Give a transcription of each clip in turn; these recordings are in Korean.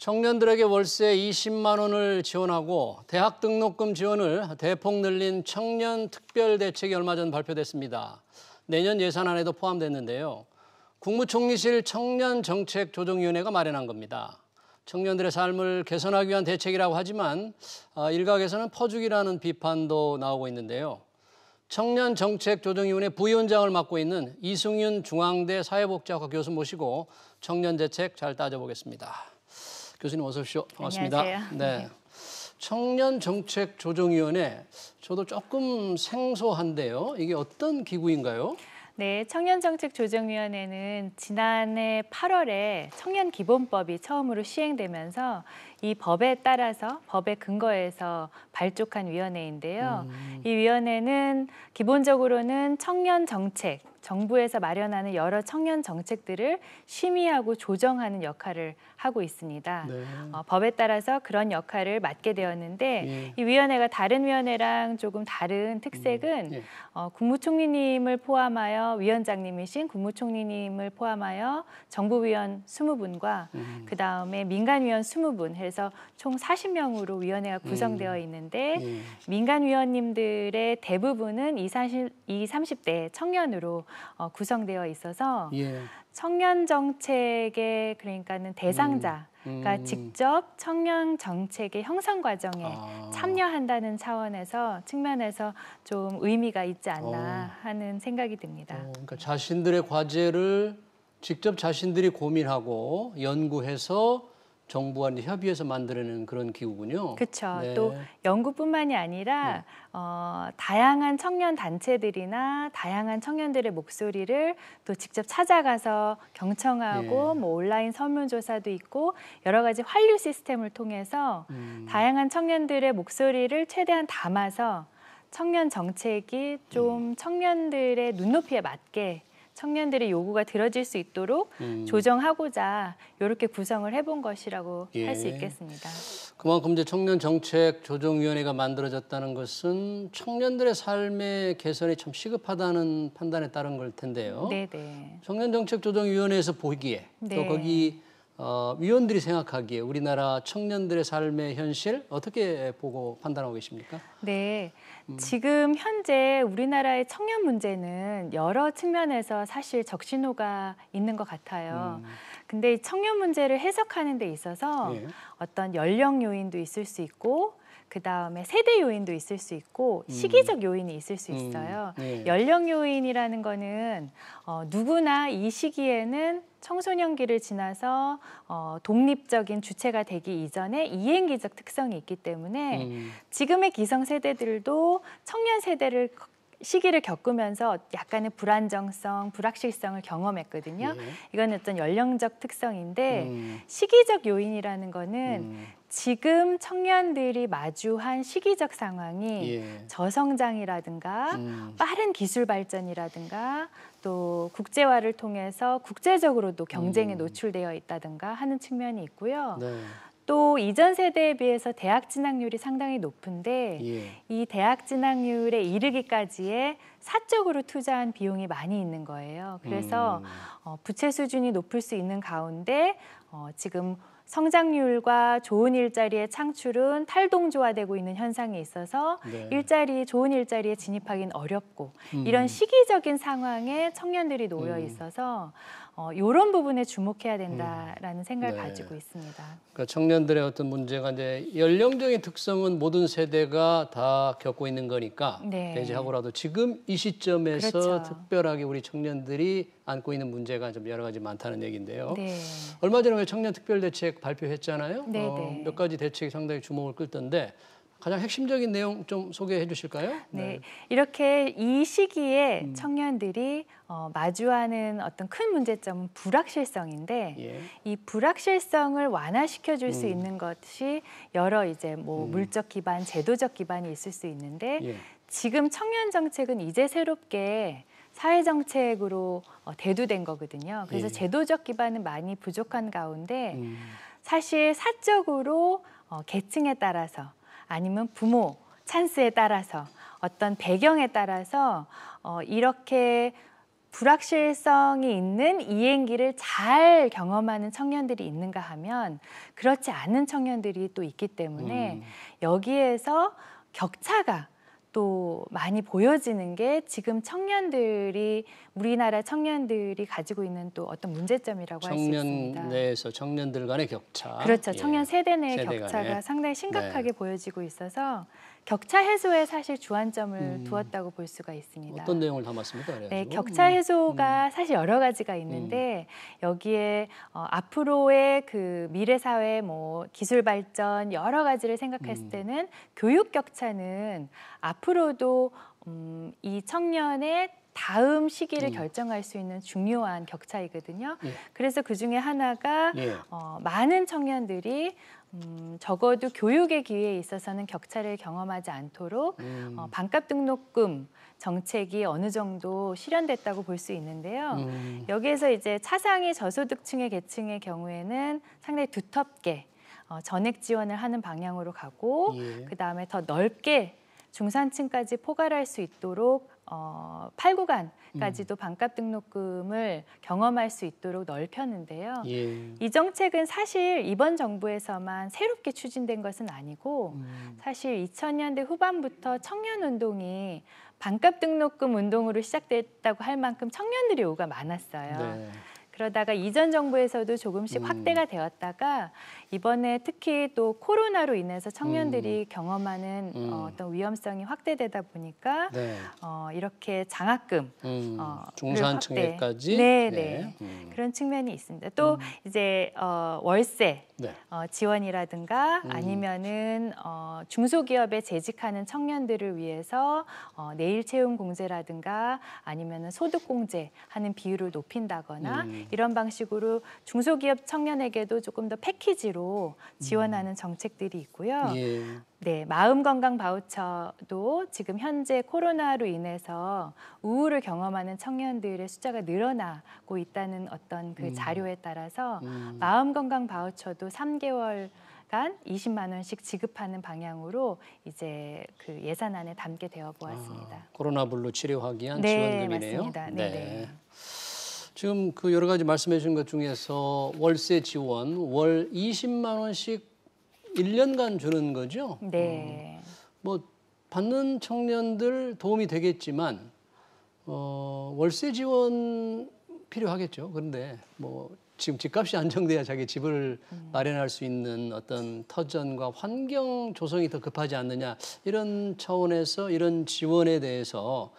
청년들에게 월세 20만 원을 지원하고 대학 등록금 지원을 대폭 늘린 청년 특별 대책이 얼마 전 발표됐습니다. 내년 예산안에도 포함됐는데요. 국무총리실 청년정책조정위원회가 마련한 겁니다. 청년들의 삶을 개선하기 위한 대책이라고 하지만 아, 일각에서는 퍼주기라는 비판도 나오고 있는데요. 청년정책조정위원회 부위원장을 맡고 있는 이승윤 중앙대 사회복지학과 교수 모시고 청년 대책 잘 따져보겠습니다. 교수님 어서 오십시오. 반갑습니다. 안녕하세요. 네. 네. 청년 정책 조정위원회 저도 조금 생소한데요. 이게 어떤 기구인가요? 네, 청년정책조정위원회는 지난해 8월에 청년기본법이 처음으로 시행되면서 이 법에 따라서 법의 근거에서 발족한 위원회인데요. 음. 이 위원회는 기본적으로는 청년 정책, 정부에서 마련하는 여러 청년 정책들을 심의하고 조정하는 역할을 하고 있습니다. 네. 어, 법에 따라서 그런 역할을 맡게 되었는데 예. 이 위원회가 다른 위원회랑 조금 다른 음, 특색은 예. 어, 국무총리님을 포함하여 위원장님이신 국무총리님을 포함하여 정부위원 20분과 음. 그 다음에 민간위원 20분 해서 총 40명으로 위원회가 음. 구성되어 있는데 음. 민간위원님들의 대부분은 이 30, 30대 청년으로 어, 구성되어 있어서 예. 청년 정책의 그러니까는 대상자가 음. 음. 직접 청년 정책의 형성 과정에 아. 참여한다는 차원에서 측면에서 좀 의미가 있지 않나 어. 하는 생각이 듭니다. 어, 그러니까 자신들의 과제를 직접 자신들이 고민하고 연구해서 정부와 협의해서 만들어낸 그런 기구군요. 그렇죠. 네. 또 연구뿐만이 아니라 네. 어, 다양한 청년 단체들이나 다양한 청년들의 목소리를 또 직접 찾아가서 경청하고 네. 뭐 온라인 설문조사도 있고 여러 가지 환류 시스템을 통해서 음. 다양한 청년들의 목소리를 최대한 담아서 청년 정책이 좀 음. 청년들의 눈높이에 맞게 청년들의 요구가 들어질 수 있도록 음. 조정하고자 이렇게 구성을 해본 것이라고 예. 할수 있겠습니다. 그만큼 이제 청년 정책 조정위원회가 만들어졌다는 것은 청년들의 삶의 개선이 참 시급하다는 판단에 따른 걸 텐데요. 네네. 네. 청년 정책 조정위원회에서 보기에 네. 또 거기 어, 위원들이 생각하기에 우리나라 청년들의 삶의 현실 어떻게 보고 판단하고 계십니까? 네. 음. 지금 현재 우리나라의 청년 문제는 여러 측면에서 사실 적신호가 있는 것 같아요. 음. 근데 청년 문제를 해석하는 데 있어서 예. 어떤 연령 요인도 있을 수 있고 그 다음에 세대 요인도 있을 수 있고 음. 시기적 요인이 있을 수 음. 있어요. 음, 네. 연령 요인이라는 거는 어, 누구나 이 시기에는 청소년기를 지나서 어, 독립적인 주체가 되기 이전에 이행기적 특성이 있기 때문에 음. 지금의 기성 세대들도 청년 세대를 시기를 겪으면서 약간의 불안정성, 불확실성을 경험했거든요. 예. 이건 어떤 연령적 특성인데 음. 시기적 요인이라는 거는 음. 지금 청년들이 마주한 시기적 상황이 예. 저성장이라든가 음. 빠른 기술 발전이라든가 또 국제화를 통해서 국제적으로도 경쟁에 음. 노출되어 있다든가 하는 측면이 있고요. 네. 또 이전 세대에 비해서 대학 진학률이 상당히 높은데 예. 이 대학 진학률에 이르기까지의 사적으로 투자한 비용이 많이 있는 거예요. 그래서 음. 어, 부채 수준이 높을 수 있는 가운데 어, 지금 성장률과 좋은 일자리의 창출은 탈동조화되고 있는 현상이 있어서 네. 일자리 좋은 일자리에 진입하기는 어렵고 음. 이런 시기적인 상황에 청년들이 놓여 음. 있어서 어, 이런 부분에 주목해야 음. 된다라는 음. 생각을 네. 가지고 있습니다. 그러니까 청년들의 어떤 문제가 이제 연령적인 특성은 모든 세대가 다 겪고 있는 거니까 네. 배제하고라도 지금 이 시점에서 그렇죠. 특별하게 우리 청년들이 안고 있는 문제가 좀 여러 가지 많다는 얘기인데요. 네. 얼마 전에 청년 특별 대책 발표했잖아요. 네, 어, 네. 몇 가지 대책이 상당히 주목을 끌던데 가장 핵심적인 내용 좀 소개해 주실까요? 네. 네. 이렇게 이 시기에 음. 청년들이 어, 마주하는 어떤 큰 문제점은 불확실성인데 예. 이 불확실성을 완화시켜 줄수 음. 있는 것이 여러 이제 뭐 음. 물적 기반, 제도적 기반이 있을 수 있는데 예. 지금 청년 정책은 이제 새롭게 사회 정책으로 어, 대두된 거거든요. 그래서 예. 제도적 기반은 많이 부족한 가운데 음. 사실 사적으로 어, 계층에 따라서 아니면 부모 찬스에 따라서 어떤 배경에 따라서 어, 이렇게 불확실성이 있는 이행기를 잘 경험하는 청년들이 있는가 하면 그렇지 않은 청년들이 또 있기 때문에 음. 여기에서 격차가 또 많이 보여지는 게 지금 청년들이 우리나라 청년들이 가지고 있는 또 어떤 문제점이라고 할 수 있습니다. 청년 내에서 청년들 간의 격차. 그렇죠. 예. 청년 세대 내 예, 격차가 간에. 상당히 네. 심각하게 네. 보여지고 있어서 격차 해소에 사실 주안점을 음. 두었다고 볼 수가 있습니다. 어떤 내용을 담았습니까? 네, 격차 음. 해소가 음. 사실 여러 가지가 있는데 음. 여기에 어, 앞으로의 그 미래 사회 뭐 기술 발전 여러 가지를 생각했을 음. 때는 교육 격차는 앞으로도 음, 이 청년의 다음 시기를 음. 결정할 수 있는 중요한 격차이거든요. 예. 그래서 그 중에 하나가 예. 어, 많은 청년들이 음, 적어도 교육의 기회에 있어서는 격차를 경험하지 않도록 음. 어, 반값 등록금 정책이 어느 정도 실현됐다고 볼 수 있는데요. 음. 여기에서 이제 차상위 저소득층의 계층의 경우에는 상당히 두텁게 어, 전액 지원을 하는 방향으로 가고 예. 그 다음에 더 넓게 중산층까지 포괄할 수 있도록 어, 8구간까지도 음. 반값 등록금을 경험할 수 있도록 넓혔는데요. 예. 이 정책은 사실 이번 정부에서만 새롭게 추진된 것은 아니고 음. 사실 2000년대 후반부터 청년 운동이 반값 등록금 운동으로 시작됐다고 할 만큼 청년들의 요구가 많았어요. 네. 그러다가 이전 정부에서도 조금씩 음. 확대가 되었다가 이번에 특히 또 코로나로 인해서 청년들이 음. 경험하는 음. 어, 어떤 위험성이 확대되다 보니까 네. 어, 이렇게 장학금 음. 어, 중산층까지 네, 네. 네. 음. 그런 측면이 있습니다. 또 음. 이제 어, 월세 네. 어, 지원이라든가 아니면은 어, 중소기업에 재직하는 청년들을 위해서 어, 내일 채용 공제라든가 아니면은 소득 공제 하는 비율을 높인다거나 이런 방식으로 중소기업 청년에게도 조금 더 패키지로 지원하는 음. 정책들이 있고요. 예. 네, 마음 건강 바우처도 지금 현재 코로나로 인해서 우울을 경험하는 청년들의 숫자가 늘어나고 있다는 어떤 그 음. 자료에 따라서 음. 마음 건강 바우처도 3개월 간 20만 원씩 지급하는 방향으로 이제 그 예산안에 담게 되어 보았습니다. 아, 코로나 블루 치료하기 위한 네, 지원금이네요. 맞습니다. 네. 네. 네. 지금 그 여러 가지 말씀해 주신 것 중에서 월세 지원 월 20만 원씩 1년간 주는 거죠? 네. 음, 뭐 받는 청년들 도움이 되겠지만 어, 월세 지원 필요하겠죠. 그런데 뭐 지금 집값이 안정돼야 자기 집을 음. 마련할 수 있는 어떤 터전과 환경 조성이 더 급하지 않느냐 이런 차원에서 이런 지원에 대해서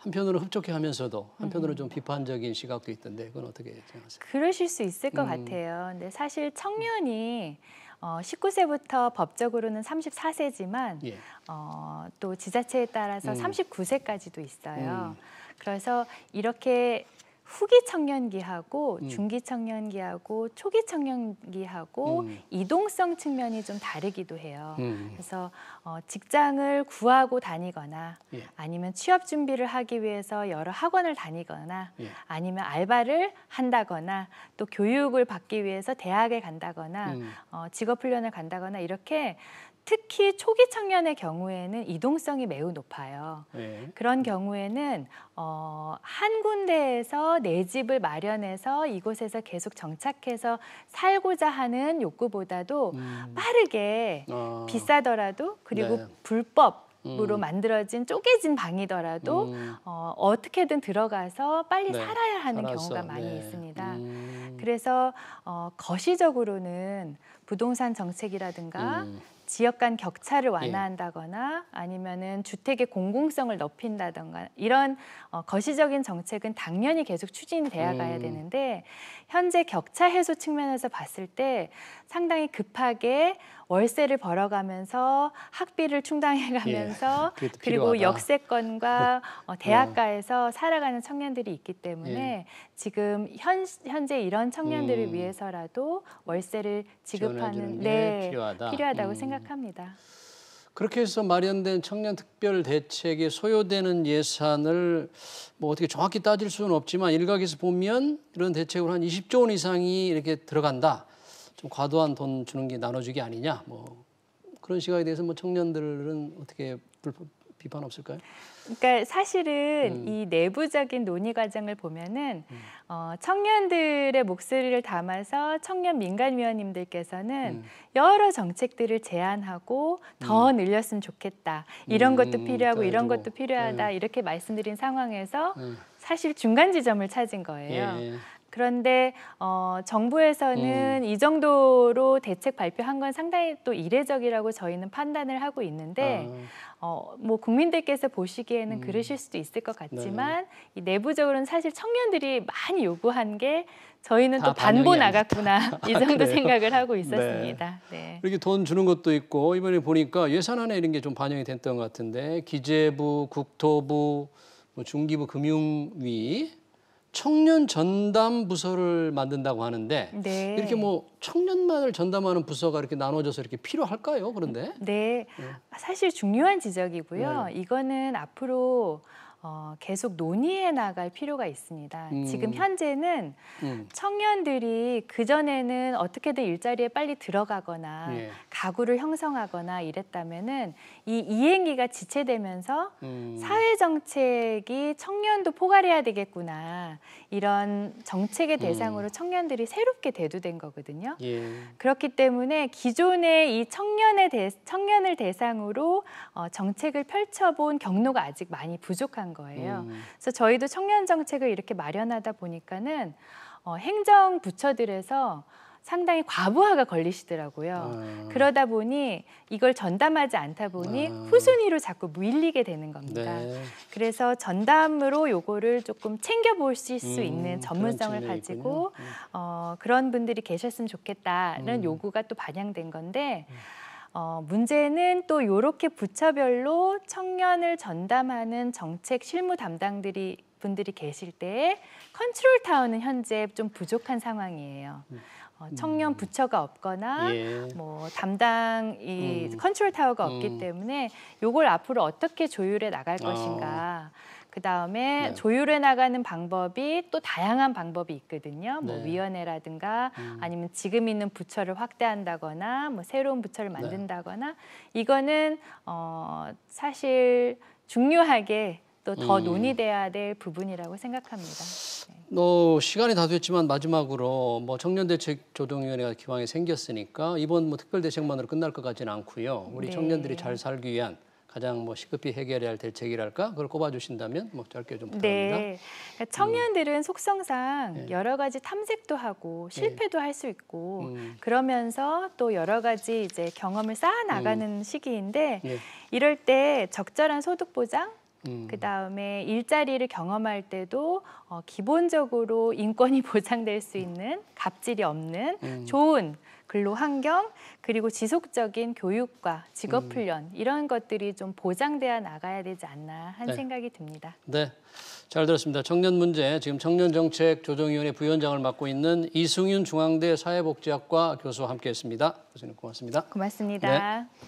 한편으로는 흡족해 하면서도 한편으로는 음. 좀 비판적인 시각도 있던데 그건 어떻게 생각하세요? 그러실 수 있을 것 음. 같아요. 근데 사실 청년이 어, 19세부터 법적으로는 34세지만 예. 어, 또 지자체에 따라서 음. 39세까지도 있어요. 음. 그래서 이렇게 후기 청년기하고 음. 중기 청년기하고 초기 청년기하고 음. 이동성 측면이 좀 다르기도 해요. 음. 그래서 어, 직장을 구하고 다니거나 예. 아니면 취업 준비를 하기 위해서 여러 학원을 다니거나 예. 아니면 알바를 한다거나 또 교육을 받기 위해서 대학에 간다거나 음. 어, 직업 훈련을 간다거나 이렇게 특히 초기 청년의 경우에는 이동성이 매우 높아요. 네. 그런 경우에는 어, 한 군데에서 내 네 집을 마련해서 이곳에서 계속 정착해서 살고자 하는 욕구보다도 음. 빠르게 어. 비싸더라도 그리고 네. 불법 으로 음. 만들어진 쪼개진 방이더라도 음. 어, 어떻게든 들어가서 빨리 네. 살아야 하는 살았어. 경우가 네. 많이 네. 있습니다. 음. 그래서 어, 거시적으로는 부동산 정책이라든가 음. 지역 간 격차를 예. 완화한다거나 아니면은 주택의 공공성을 높인다던가 이런 어, 거시적인 정책은 당연히 계속 추진이 돼야 가야 음. 되는데 현재 격차 해소 측면에서 봤을 때 상당히 급하게 월세를 벌어가면서 학비를 충당해가면서 예, 그리고 역세권과 어, 네. 대학가에서 어. 살아가는 청년들이 있기 때문에 예. 지금 현, 현재 이런 청년들을 음. 위해서라도 월세를 지급하는 네, 필요하다. 필요하다고 음. 생각합니다. 그렇게 해서 마련된 청년 특별 대책에 소요되는 예산을 뭐 어떻게 정확히 따질 수는 없지만 일각에서 보면 이런 대책으로 한 20조 원 이상이 이렇게 들어간다. 좀 과도한 돈 주는 게 나눠주기 아니냐 뭐 그런 시각에 대해서 뭐 청년들은 어떻게 불법 비판 없을까요? 그러니까 사실은 음. 이 내부적인 논의 과정을 보면은 음. 어, 청년들의 목소리를 담아서 청년 민간위원님들께서는 음. 여러 정책들을 제안하고 더 음. 늘렸으면 좋겠다. 이런 것도 음, 필요하고 이런 것도 필요하다. 네. 이렇게 말씀드린 상황에서 네. 사실 중간 지점을 찾은 거예요. 예. 예. 그런데 어, 정부에서는 음. 이 정도로 대책 발표한 건 상당히 또 이례적이라고 저희는 판단을 하고 있는데 아. 어, 뭐 국민들께서 보시기에는 음. 그러실 수도 있을 것 같지만 네. 이 내부적으로는 사실 청년들이 많이 요구한 게 저희는 또 반보 나갔구나 이 정도 아, 생각을 하고 네. 있었습니다. 네. 이렇게 돈 주는 것도 있고 이번에 보니까 예산안에 이런 게 좀 반영이 됐던 것 같은데 기재부, 국토부, 뭐 중기부 금융위 청년 전담 부서를 만든다고 하는데 네. 이렇게 뭐 청년만을 전담하는 부서가 이렇게 나눠져서 이렇게 필요할까요? 그런데 네, 네. 사실 중요한 지적이고요. 네. 이거는 앞으로 어, 계속 논의해 나갈 필요가 있습니다. 음. 지금 현재는 음. 청년들이 그전에는 어떻게든 일자리에 빨리 들어가거나 예. 가구를 형성하거나 이랬다면은 이 이행기가 지체되면서 음. 사회 정책이 청년도 포괄해야 되겠구나 이런 정책의 음. 대상으로 청년들이 새롭게 대두된 거거든요. 예. 그렇기 때문에 기존의 이청년의 대, 청년을 대상으로 어, 정책을 펼쳐본 경로가 아직 많이 부족한 필요 거예요. 음. 그래서 저희도 청년 정책을 이렇게 마련하다 보니까는 어, 행정 부처들에서 상당히 과부하가 걸리시더라고요. 아. 그러다 보니 이걸 전담하지 않다 보니 아. 후순위로 자꾸 밀리게 되는 겁니다. 네. 그래서 전담으로 요거를 조금 챙겨볼 수, 음, 있는 전문성을 가지고 음. 어, 그런 분들이 계셨으면 좋겠다는 음. 요구가 또 반영된 건데 음. 어, 문제는 또 이렇게 부처별로 청년을 전담하는 정책 실무 담당들이 분들이 계실 때 컨트롤 타워는 현재 좀 부족한 상황이에요. 음. 어, 청년 음. 부처가 없거나 예. 뭐 담당 이 음. 컨트롤 타워가 없기 음. 때문에 요걸 앞으로 어떻게 조율해 나갈 어. 것인가. 그 다음에 네. 조율해 나가는 방법이 또 다양한 방법이 있거든요. 뭐 네. 위원회라든가 음. 아니면 지금 있는 부처를 확대한다거나 뭐 새로운 부처를 네. 만든다거나 네. 이거는 어, 사실 중요하게 또더 음. 논의돼야 될 부분이라고 생각합니다. 어, 시간이 다 됐지만 마지막으로 뭐 청년대책 조정위원회가 기왕에 생겼으니까 이번 뭐 특별대책만으로 끝날 것 같지는 않고요. 우리 네. 청년들이 잘 살기 위한 가장 뭐 시급히 해결해야 할 대책이랄까 그걸 꼽아주신다면 뭐 짧게 좀 네. 부탁합니다. 네, 청년들은 음. 속성상 네. 여러 가지 탐색도 하고 네. 실패도 네. 할수 있고 음. 그러면서 또 여러 가지 이제 경험을 쌓아 음. 나가는 음. 시기인데 네. 이럴 때 적절한 소득 보장 음. 그 다음에 일자리를 경험할 때도 어, 기본적으로 인권이 보장될 수 있는 갑질이 없는 음. 좋은 근로 환경 그리고 지속적인 교육과 직업 훈련 음. 이런 것들이 좀 보장돼야 나가야 되지 않나 한 네. 생각이 듭니다. 네. 잘 들었습니다. 청년 문제 지금 청년정책 조정위원회 부위원장을 맡고 있는 이승윤 중앙대 사회복지학과 교수와 함께했습니다. 교수님 고맙습니다. 고맙습니다. 네.